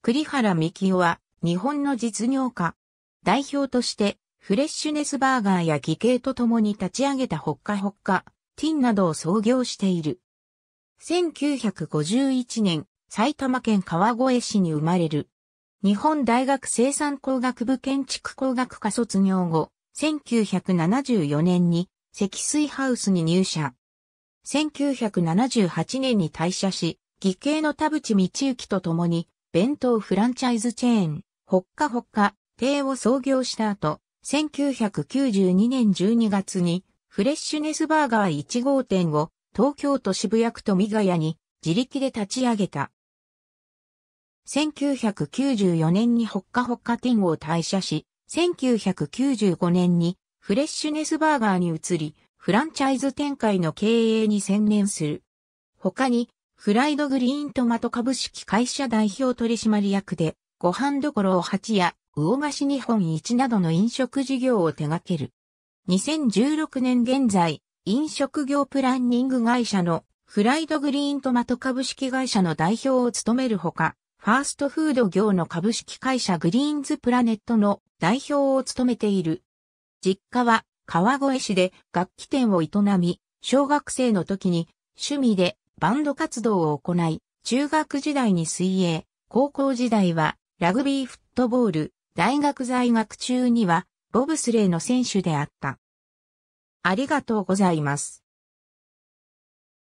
栗原幹夫は日本の実業家。代表としてフレッシュネスバーガーや義兄と共に立ち上げたホッカホッカ、ティンなどを創業している。1951年、埼玉県川越市に生まれる。日本大学生産工学部建築工学科卒業後、1974年に積水ハウスに入社。1978年に退社し、義兄の田淵道行と共に弁当フランチャイズチェーン、ほっかほっか亭を創業した後、1992年12月にフレッシュネスバーガー1号店を東京都渋谷区富ヶ谷に自力で立ち上げた。1994年にほっかほっか店を退社し、1995年にフレッシュネスバーガーに移り、フランチャイズ展開の経営に専念する。他にフライドグリーントマト株式会社代表取締役で、ご飯どころを8や、魚菓子日本一などの飲食事業を手掛ける。2016年現在、飲食業プランニング会社のフライドグリーントマト株式会社の代表を務めるほか、ファーストフード業の株式会社グリーンズプラネットの代表を務めている。実家は川越市で楽器店を営み、小学生の時に趣味でバンド活動を行い、中学時代に水泳、高校時代はラグビーフットボール、大学在学中にはボブスレーの選手であった。ありがとうございます。